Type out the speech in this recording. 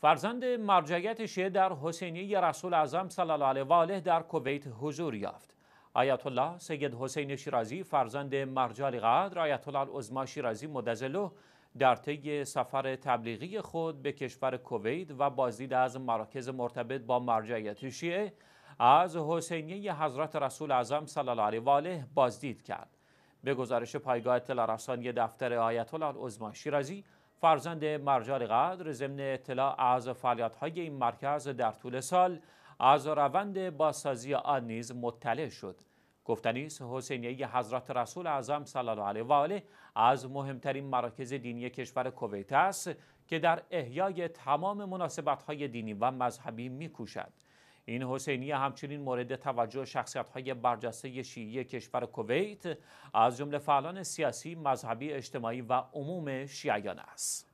فرزند مرجعیت شیعه در حسینیه رسول اعظم صلی الله علیه و آله در کویت حضور یافت آیت الله سید حسین شیرازی فرزند مرجع قدر آیت الله العظما شیرازی مدزله در طی سفر تبلیغی خود به کشور کویت و بازدید از مراکز مرتبط با مرجعیت شیعه از حسینیه حضرت رسول اعظم صلی الله علیه و آله بازدید کرد به گزارش پایگاه اطلاع رسانی دفتر آیت الله العظما شیرازی فرزند مرجع قدر ضمن اطلاع از فعالیت‌های این مرکز در طول سال از روند بازسازی آن نیز مطلع شد گفتنی حسینیه حضرت رسول اعظم صلی الله علیه و آله از مهمترین مراکز دینی کشور کویت است که در احیای تمام های دینی و مذهبی میکوشد این حسینی همچنین مورد توجه شخصیت های برجسته شیعی کشور کویت از جمله فعالان سیاسی، مذهبی، اجتماعی و عموم شیعیان است.